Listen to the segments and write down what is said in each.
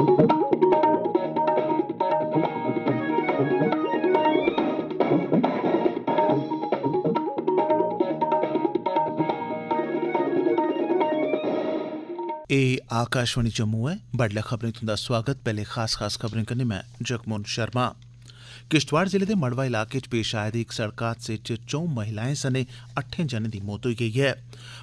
ਇਹ ਆਕਾਸ਼ਵਾਣੀ ਜੰਮੂ ਹੈ ਬੜਲਾ ਖਬਰਾਂ ਤੁਹਾਡਾ ਸਵਾਗਤ ਪਹਿਲੇ ਖਾਸ ਖਾਸ ਖਬਰਾਂ ਕਰਨੇ ਮੈਂ ਜਗਮੋਹਨ ਸ਼ਰਮਾ किश्तवाड़ जिले दे मड़वा इलाके च पेश आए दे इक सड़क हादसे च च'ऊं महिलाएं सने अट्ठें जनें दी मौत होई गेई ऐ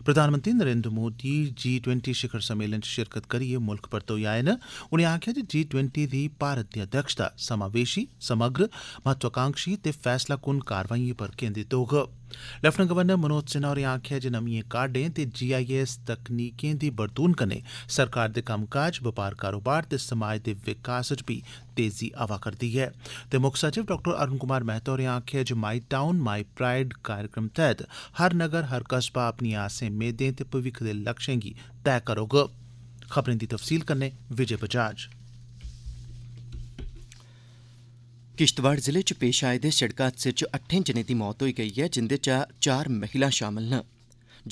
प्रधानमंत्री नरेन्द्र मोदी जी ट्वेंटी शिखर सम्मेलन च शिरकत करियै मुल्ख परतोई आए न उनें आखेआ जे जी ट्वेंटी दी भारत दी अध्यक्षता समावेशी समग्र महत्वाकांक्षी ते फैसलाकुन कारवाईएं पर केन्द्रित होग लेफ्टिनेंट गवर्नर मनोज सिन्हा होरें आखेआ जे नमिएं काह्डें ते जीआईएस तकनीकें दी बरतून कन्नै सरकार दे कम्मकाज बपार कारोबार ते समाज दे विकास च बी तेजी आवा करदी ऐ ते मुक्ख सचिव डाक्टर अरूण कुमार मेहता होरें आखेआ जे माई टाउन माई प्राईड कार्यक्रम तैह्त हर नगर हर कस्बा अपनिएं आसें मेदें ते भविक्ख दे लक्ष्यें गी तैह् करोग किश्तवाड़ जिले च पेश आए दे सिड़क हादसे च अट्ठें जनें दी मौत होई गेई ऐ जिंदे चा चार महिलां शामल न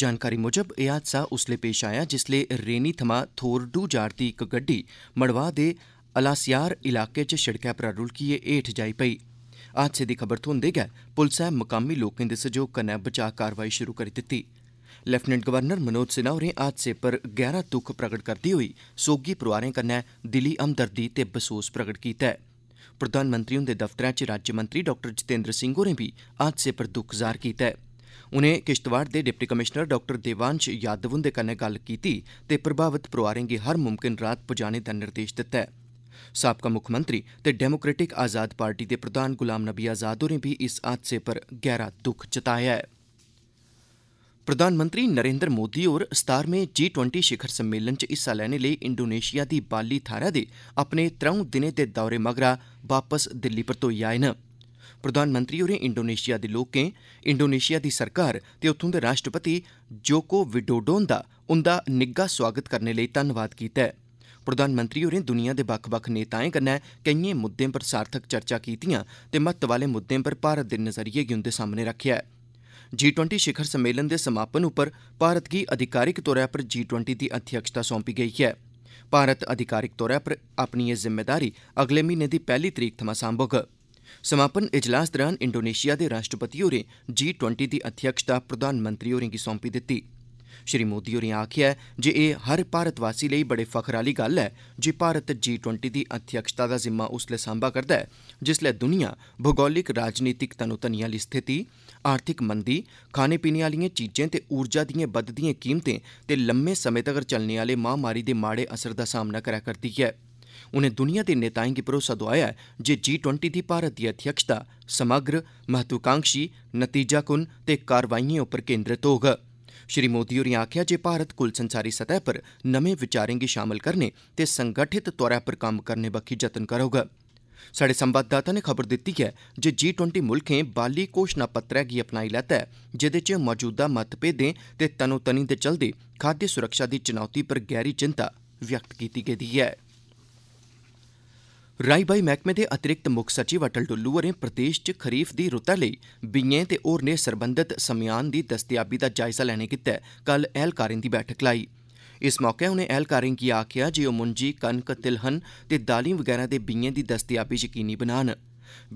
जानकारी मुजब एह् हादसा उसलै पेश आया जिसलै रेनी थमां थोरडू जा'रदी इक गड्डी मड़वाह दे अलासियार इलाके च सिड़कै परा रूलकियै हेठ जाई पेई हादसे दी खबर थ्होंदे गै पुलसै मकामी लोकें दे सैह्योग कन्नै बचाऽ कार्रवाई शुरु करी दित्ती लेफ्टिनेंट गवर्नर मनोज सिन्हा होरें हादसे पर गैहरा दुक्ख प्रगट करदे होई सोगी परोआरें कन्नै दिली हमदर्दी ते बसोस प्रगट कीता ऐ प्रधानमंत्री हुंदे दफ्तरै च राज्यमंत्री डाक्टर जितेन्द्र सिंह होरें बी हादसे पर दुख जाह्र कीता ऐ उनें किश्तवाड़ दे deputy commissioner doctor Devansh Yadav हुंदे कन्नै गल्ल कीती ते प्रभावित परोआरें गी हर मुमकिन राहत पुजाने दा निर्देश दित्ता ऐ साबका मुक्खमंत्री ते डेमोक्रेटिक आजाद पार्टी दे प्रधान गुलाम नबी आजाद होरें बी इस हादसे पर गैहरा दुख जताया ऐ प्रधानमंत्री नरेन्द्र मोदी होर सतारमें जी टवंटी शिखर सम्मेलन च हिस्सा लैने लेई इंडोनेशिया दी बाली थाहरै दे अपने त्र'ऊं दिनें दे दौरे मगरा वापस दिल्ली परतोई आए न प्रधानमंत्री होरें इंडोनेशिया दे लोकें इंडोनेशिया दी सरकार ते उत्थूं दे राष्ट्रपति जोको विडोडो हुंदा उंदा निग्गा सोआगत करने लेई धन्नवाद कीता ऐ प्रधानमंत्री होरें दुनिया दे बक्ख बक्ख नेताएं कन्नै केइएं मुद्दें पर सार्थक चर्चा कीतियां ते महत्व आह्ले मुद्दें पर भारत दे नज़रिये गी उंदे सामने रक्खेआ ऐ जी ट्वेंटी शिखर सम्मेलन दे समापन उप्पर भारत गी अधिकारिक तौर पर जी ट्वेंटी दी अध्यक्षता सौंपी गेई ऐ भारत अधिकारिक तौर पर अपनी एह् जिम्मेदारी अगले म्हीने दी पैह्ली तरीक थमां सांभोग समापन इजलास दरान इंडोनेशिया दे राष्ट्रपति होरें जी ट्वेंटी दी अध्यक्षता प्रधानमंत्री होरें गी सौंपी दित्ती ਸ਼੍ਰੀ ਮੋਦੀ ਹੋਰੀਂ ਆਖਿਆ ਜੇ ਇਹ ਹਰ ਭਾਰਤ ਵਾਸੀ ਲਈ ਬੜੇ ਫਖਰ ਵਾਲੀ ਗੱਲ ਹੈ ਜੇ ਭਾਰਤ G20 ਦੀ ਅਧਿਕਸ਼ਤਾ ਦਾ ਜ਼ਿੰਮਾ ਉਸ ਲਈ ਸੰਭਾ ਕਰਦਾ ਹੈ ਜਿਸ ਲਈ ਦੁਨੀਆ ਭੂਗੋਲਿਕ ਰਾਜਨੀਤਿਕ ਤਨੋਤਨੀ ਵਾਲੀ ਸਥਿਤੀ ਆਰਥਿਕ ਮੰਦੀ ਖਾਣੇ ਪੀਣੇ ਵਾਲੀਆਂ ਚੀਜ਼ਾਂ ਤੇ ਊਰਜਾ ਦੀਆਂ ਵੱਧਦੀਆਂ ਕੀਮਤਾਂ ਤੇ ਲੰਮੇ ਸਮੇਂ ਤੱਕ ਚੱਲਣੇ ਵਾਲੇ ਮਹਾਮਾਰੀ ਦੇ ਮਾੜੇ ਅਸਰ ਦਾ ਸਾਹਮਣਾ ਕਰਿਆ ਕਰਦੀ ਹੈ ਉਨੇ ਦੁਨੀਆ ਦੇ ਨੇਤਾਵਾਂ ਕੀ ਭਰੋਸਾ ਦਵਾਇਆ ਜੇ G20 ਦੀ ਭਾਰਤ ਦੀ ਅਧਿਕਸ਼ਤਾ ਸਮਗਰ ਮਹਤੂਕਾਂਕਸ਼ੀ ਨਤੀਜਾਕੁਨ ਤੇ ਕਾਰਵਾਈਆਂ ਉੱਪਰ ਕੇਂਦਰਿਤ ਹੋਗਾ श्री मोदी होरें आखेआ जे भारत कुल संसारी सतह पर नमें विचारें गी शामल करने ते संगठित तौर पर कम्म करने बक्खी जतन करोग स्हाड़े संवाददाता ने खबर दित्ती ऐ जे जी ट्वेंटी मुल्खें बाली घोषणा पत्तरै गी अपनाई लैता ऐ जेह्दे च मौजूदा मतभेदें ते तनोतनी दे चलदे खाद्य सुरक्षा दी चुनौती पर गैह्री चिंता व्यक्त कीती गेदी ऐ राई बाई मैह्कमे दे अतिरिक्त मुक्ख सचिव अटल डुल्लु होरें प्रदेश च खरीफ दी रूतै लेई बीएं ते होरनें सरबंधत समेयान दी दस्तयाबी दा जायजा लैने गितै कल ऐह्लकारें दी बैठक लाई इस मौके उनें ऐह्लकारें गी आखेआ जे ओह् मुंजी कनक तिलहन ते दालीं वगैरा दे बीएं दी दस्तयाबी यकीनी बनान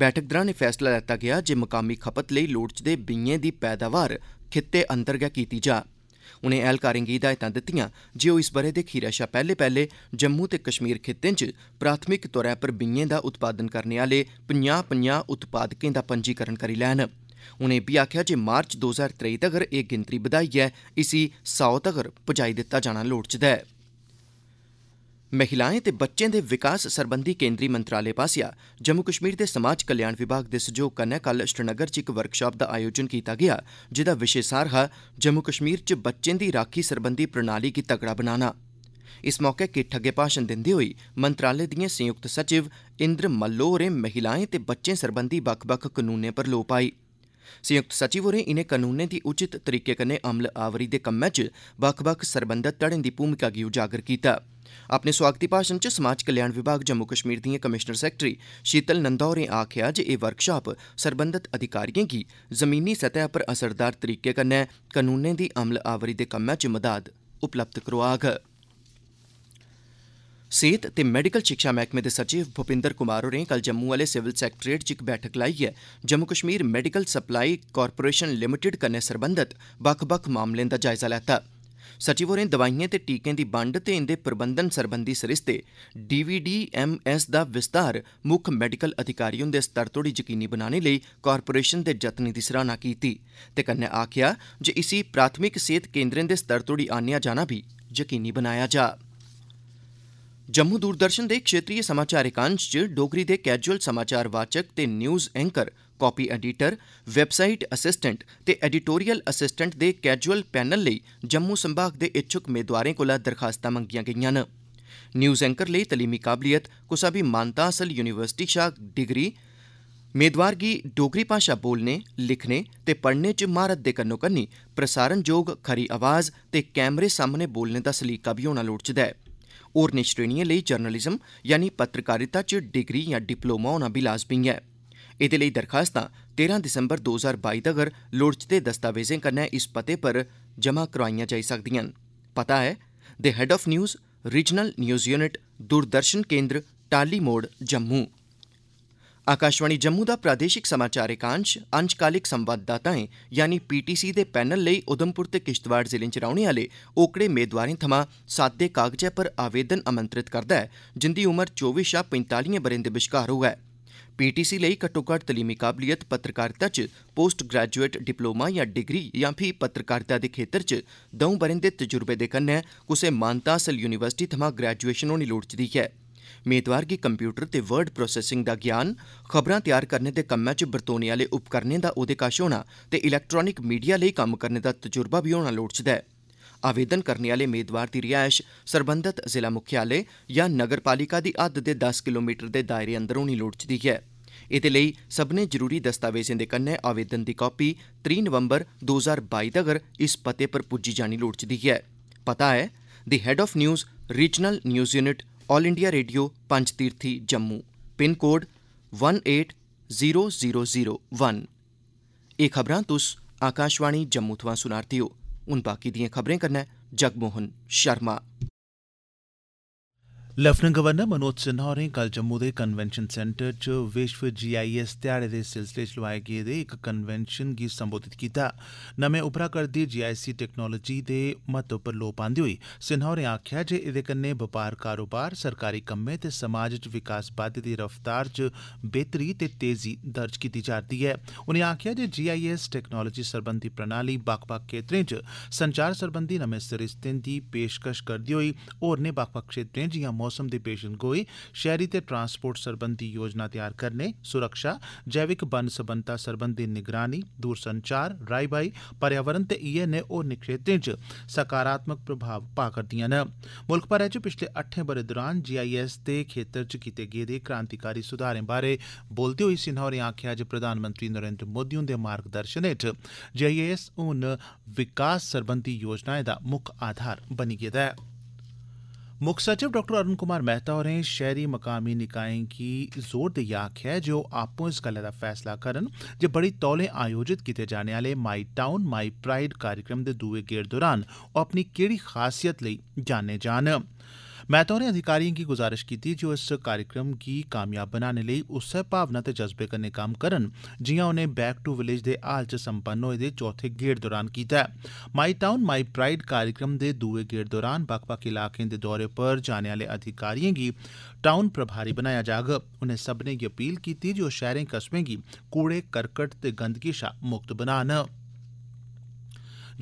बैठक दौरान एह् फैसला लैता गेआ जे मकामी खपत लेई लोड़चदे बीएं दी पैदावार खित्ते अंदर गै कीती जा' उनें ऐह्लकारें गी हिदायतां दित्तिआं जे ओह् इस ब'रे दे खीरै शा पैह्ले पैह्ले जम्मू ते कश्मीर खित्तें च प्राथमिक तौरा पर बीएं दा उत्पादन करने आह्ले पंजाह् पंजाह् उत्पादकें दा पंजीकरण करी लैन उनें इब्बी आखेआ जे मार्च दो ज्हार त्रेई तगर एह् गिनतरी बधाइयै इसी सौ तगर पुजाई दित्ता जाना लोड़चदा ऐ ਮਹਿਲਾਵਾਂ ਤੇ ਬੱਚਿਆਂ ਦੇ ਵਿਕਾਸ ਸਰਬੰਧੀ ਕੇਂਦਰੀ ਮੰਤਰਾਲੇ ਪਾਸਿਆ ਜੰਮੂ ਕਸ਼ਮੀਰ ਦੇ ਸਮਾਜ ਕਲਿਆਣ ਵਿਭਾਗ ਦੇ ਸਹਿਯੋਗ ਕਨੇ ਕੱਲ ਸ਼੍ਰੀਨਗਰ 'ਚ ਇੱਕ ਵਰਕਸ਼ਾਪ ਦਾ ਆਯੋਜਨ ਕੀਤਾ ਗਿਆ ਜਿਹਦਾ ਵਿਸ਼ੇ ਸਾਰ ਹੈ ਜੰਮੂ ਕਸ਼ਮੀਰ 'ਚ ਬੱਚਿਆਂ ਦੀ ਰਾਖੀ ਸਰਬੰਧੀ ਪ੍ਰਣਾਲੀ ਕੀ ਤਗੜਾ ਬਣਾਉਣਾ ਇਸ ਮੌਕੇ ਕਿ ਠੱਗੇ ਪਾਸ਼ਣ ਦਿੰਦੇ ਹੋਈ ਮੰਤਰਾਲੇ ਦੀਆਂ ਸੰਯੁਕਤ ਸਚਿਵ ਇੰਦਰ ਮੱਲੋ ਹੋਰੇ ਮਹਿਲਾਵਾਂ ਤੇ ਬੱਚੇ ਸਰਬੰਧੀ ਬਕ-ਬਕ ਕਾਨੂੰਨੇ ਪਰ ਲੋਪਾਈ संयुक्त सचिव होरें इनें कानूनें दी उचित तरीके कन्नै अमल आवरी दे कम्मै च बक्ख बक्ख सरबंधत घड़ें दी भूमिका गी उजागर कीता अपने सोआगती भाषण च समाज कल्याण विभाग जम्मू कश्मीर दिएं कमिशनर सैक्रेटरी शीतल नंदा होरें आखेआ जे एह् वर्कशाप सरबंधत अधिकारिएं गी जमीनी सतह पर असरदार तरीके कन्नै कानूनें दी अमल आवरी दे कम्मै च मदाद उपलब्ध करोआग सेहत ते मैडिकल शिक्षा मैह्कमे दे सचिव भूपिंदर कुमार होरें कल जम्मू आह्ले सिविल सैक्रेटेरिएट च इक बैठक लाइयै Jammu Kashmir medical supply corporation limited कन्नै सरबंधत बक्ख बक्ख मामलें दा जायजा लैता सचिव होरें दोआइएं ते टीकें दी बंड ते इंदे प्रबंधन सरबंधी सरिस्ते डीवीडीएमएस दा विस्तार मुक्ख मैडिकल अधिकारी हुंदे स्तर तोहड़ी यकीनी बनाने लेई कारपोरेशन दे जतनें दी सराहना कीती ते कन्नै आखेआ जे इसी प्राथमिक सेहत केन्द्रें दे स्तर तोहड़ी आह्न्नेआ जाना बी यकीनी बनाया जाऽ जम्मू दूरदर्शन दे क्षेत्रीय समाचार एकांश च डोगरी दे कैजुअल समाचार वाचक ते news anchor copy editor website assistant ते एडिटोरियल असिस्टैंट दे कैजुअल पैनल लेई जम्मू संभाग दे इच्छुक मेदवारें कोला दरखास्तां मंगियां गेईआं न न्यूज एंकर लेई तलीमी काबलियत कुसा बी मानता हासल यूनिवर्सिटी शा डिग्री मेदवार गी डोगरी भाषा बोलने लिखने ते पढ़ने च म्हारत दे कन्नो कन्नी प्रसारण जोग खरी आवाज ते कैमरे सामने बोलने दा सलीका बी होना लोड़चदा ऐ होरनें श्रेणिएं लेई जर्नलिज्म यानि पत्रकारिता च डिग्री यां डिप्लोमा होना बी लाज़मी ऐ एह्दे लेई दरखास्तां तेरां दिसम्बर दो ज्हार बाई तगर लोड़चदे दस्तावेजें कन्नै इस पते पर जमा करोआइयां जाई सकदिआं न पता ऐ the head of news regional news unit Doordarshan Kendra Tahli मोड़ जम्मू आकाशवाणी जम्मू दा प्रादेशिक समाचार एकांश अंशकालिक संवाददाताएं यानी पीटीसी दे पैनल लेई उधमपुर ते किश्तवाड़ जिलें च रौहने आह्ले ओकड़े मेदवारें थमां सादे कागजै पर आवेदन आमंत्रित करदा ऐ जिंदी उमर चौबी शा पंजतालिएं ब'रें दे बश्कार होऐ पीटीसी लेई घट्टोघट्ट तलीमी काबलियत पत्रकारिता च पोस्ट ग्रेजुएट डिप्लोमा यां डिग्री यां फ्ही पत्रकारिता दे खेत्तर च दौं ब'रें दे तजुर्बे दे कन्नै कुसै मानता हासल यूनीवर्सिटी थमां ग्रेजुएशन होनी लोड़चदी ऐ मेदवार गी कम्प्यूटर ते वर्ड प्रोसेसिंग दा ज्ञान खबरां तैयार करने दे कम्मै च बरतोने आह्ले उपकरणें दा ओह्दे कश होना ते इलैक्ट्रानिक मीडिया लेई कम्म करने दा तजुर्बा बी होना लोड़चदा ऐ आवेदन करने आह्ले मेदवार दी रिहायश सरबंधत जिला मुख्यालय यां नगरपालिका दी हद्द दे दस किलोमीटर दे दायरे अंदर होनी लोड़चदी ऐ एह्दे लेई सब्मनें जरूरी दस्तावेजें दे कन्नै आवेदन दी कापी त्रीह् नवंबर दो ज्हार बाई तगर इस पते पर पुज्जी जानी लोड़चदी ऐ पता ऐ the head of news regional news unit all India radio Panjtirthi Jammu pin code 180001 ਇਹ ਖਬਰਾਂ ਤੁਸ ਆਕਾਸ਼ਵਾਣੀ ਜੰਮੂ ਤੋਂ ਸੁਨਾਰਤੀ ਹੋ उन बाकी दियें खबरें कन्नै जगमोहन शर्मा लेफ्टिनेंट गवर्नर मनोज सिन्हा होरें कल जम्मू दे कन्वेंशन सेंटर च विश्व जीआईएस ध्याड़े दे सिलसिले च लोआए गेदे इक कन्वेंशन गी संबोधित कीता नमें उभरा करदी जीआईसी टेक्नोलोजी दे महत्व पर लोऽ पांदे होई सिन्हा होरें आखेआ जे एह्दे कन्नै बपार कारोबार सरकारी कम्में ते समाज च विकास बाद्दे दी रफ्तार च बेह्तरी ते तेजी दर्ज कीती जा'रदी ऐ उनें आखेआ जे जीआईएस टेक्नोलोजी सरबंधी प्रणाली बक्ख बक्ख खेत्तरें च संचार सरबंधी नमें सरिस्तें दी पेशकश करदी होई होरनें बक्ख बक्ख क्षेत्रें जिआं मौसम दी पेशनगोई शैहरी ते ट्रांसपोर्ट सरबंधी योजना तैयार करने सुरक्षा जैविक बन्न सबन्नता सरबंधी निगरानी दूरसंचार राई बाई पर्यावरण ते ईयै नेह होरने क्षेत्रें च सकारात्मक प्रभाव पा करदियां न मुल्ख भरै च पिछले अट्ठें ब'रें दौरान जीआईएस दे खेत्तर च कीते गेदे क्रांतिकारी सुधारें बारै बोलदे होई सिन्हा होरें आखेआ जे प्रधानमंत्री नरेन्द्र मोदी हुंदे मार्गदर्शन हेठ जीआईएस हून विकास सरबंधी योजनाएं दा मुक्ख आधार बनी गेदा ऐ मुक्ख सचिव डाक्टर अरूण कुमार मेहता होरें शैहरी मकामी निकाएं गी जोर देइयै आखेआ ऐ जे ओह् आपूं इस गल्लै दा फैसला करन जे बड़ी तौले आयोजित कीते जाने आह्ले माई टाउन माई प्राईड कार्यक्रम दे दुए गेड़ दौरान ओह् अपनी केहड़ी खासियत लेई जाने जान मेहता होरें अधिकारिएं गी गुजारश कीती जे ओह् इस कार्यक्रम गी कामयाब बनाने लेई उस्सै भावना ते जज्बे कन्नै कम्म करन जिआं उनें 'बैक टू विलेज' दे हाल च संपन्न होए दे चौथे गेड़ दौरान कीता ऐ 'माई टाउन माई प्राईड' कार्यक्रम दे दुए गेड़ दौरान बक्ख बक्ख इलाकें दे दौरे पर जाने आह्ले अधिकारिएं गी टाउन प्रभारी बनाया जाग उनें सब्मनें गी अपील कीती जे ओह् शैहरें कस्बें गी कूड़े करकट ते गंदगी शा मुक्त बनान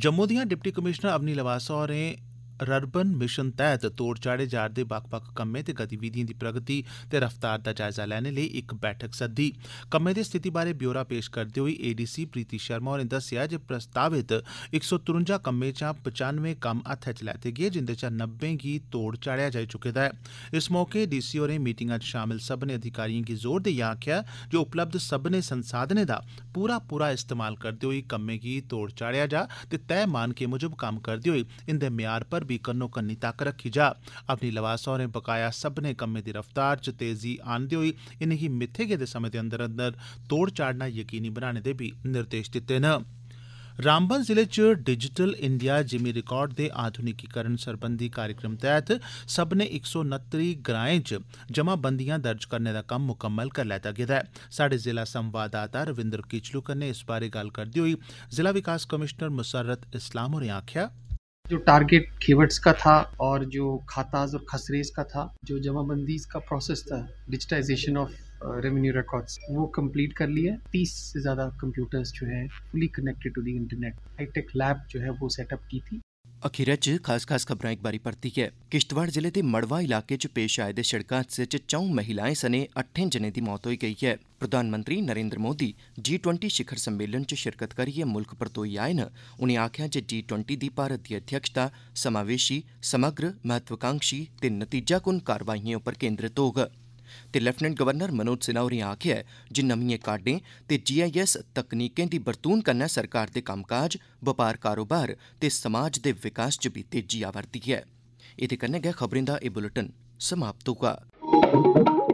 जम्मू दिआं डिप्टी कमिशनर अवनी लवासा होरें रर्बन मिशन तैह्त तोढ़ चाढ़े जा'रदे बक्ख बक्ख कम्में ते गतिविधिएं दी प्रगति ते रफ्तार दा जायजा लैने लेई इक बैठक सद्दी कम्में दी स्थिति बारै ब्यौरा पेश करदे होई एडीसी प्रीति शर्मा होरें दस्सेआ जे प्रस्तावित इक सौ त्रुंजा कम्में चा पचानमें कम्म हत्थै च लैते गे जिंदे चा नब्बे गी तोढ़ चाढ़ेआ जाई चुके दा ऐ इस मौके डीसी होरें मीटिंगा च शामल सब्मनें अधिकारिएं गी जोर देइयै आखेआ जे उपलब्ध सब्मनें संसाधनें दा पूरा पूरा इस्तेमाल करदे होई कम्में गी तोढ़ चाढ़ेआ जा ते तैह् मानकें मुजब कम्म करदे होई इंदे म्यार पर बी कन्नो कन्नी तक्क रक्खी जा अवनि लवासा होरें बकाया सब्बनें कम्में दी रफ्तार च तेजी आनदे होई इनेंगी मित्थे गेदे समें दे अंदर अंदर तोड़ चाढ़ना यकीनी बनाने दे बी निर्देश दित्ते न रामबन जिले च डिजिटल इंडिया जिमी रिकार्ड दे आधुनिकीकरण सरबंधी कार्यक्रम तैह्त सब्बने इक सौ नत्ती ग्राएं च जमाबंदियां दर्ज करने दा कम्म मुकम्मल करी लैता गेदा ऐ साढ़े जिला संवाददाता रविंदर किचलू कन्नै इस बारै गल्ल करदे होई जिला विकास कमिशनर मुसर्रत इस्लाम होरें आखेआ जो टारगेट खेवट्स का था और जो खाताज और खसरेज का था जो जमाबंदीज का प्रोसेस था डिजिटाइजेशन ऑफ रेवेन्यू रिकॉर्ड्स वो कंप्लीट कर लिए तीस से ज़्यादा कंप्यूटर्स जो है fully connected to the internet high tech lab जो है वो सेटअप की थी अखीरै च खास खास खबरां इक बारी परतियै किश्तवाड़ जिले दे मड़वा इलाके च पेश आए दे सड़क हादसे च च'ऊं महिलाएं सने अट्ठें जनें दी मौत होई गेई ऐ प्रधानमंत्री नरेन्द्र मोदी जी टवैंटी शिखर सम्मेलन च शिरकत करियै मुल्ख परतोई आए न उनें आखेआ जे जी टवैंटी दी भारत दी अध्यक्षता समावेशी समग्र महत्वाकांक्षी ते नतीजाकुन कार्रवाईएं पर केन्द्रित होग ਤੇ ਲੈਫਟਨੈਂਟ ਗਵਰਨਰ ਮਨੋਜ ਸਿਨਾਉਰੀ ਆਖਿਆ ਜਿ ਨਮੀਏ ਕਾਢੇ ਤੇ ਜੀਆਈਐਸ ਤਕਨੀਕਾਂ ਦੀ ਵਰਤੋਂ ਕਰਨਾ ਸਰਕਾਰ ਦੇ ਕੰਮਕਾਜ ਵਪਾਰ ਕਾਰੋਬਾਰ ਤੇ ਸਮਾਜ ਦੇ ਵਿਕਾਸ 'ਚ ਵੀ ਤੇਜ਼ੀ ਆਵਰਤੀ ਹੈ ਇਹਦੇ ਕੰਨੇ ਗਏ ਖਬਰਾਂ ਦਾ ਇਹ ਬੁਲੇਟਿਨ ਸਮਾਪਤ ਹੋਗਾ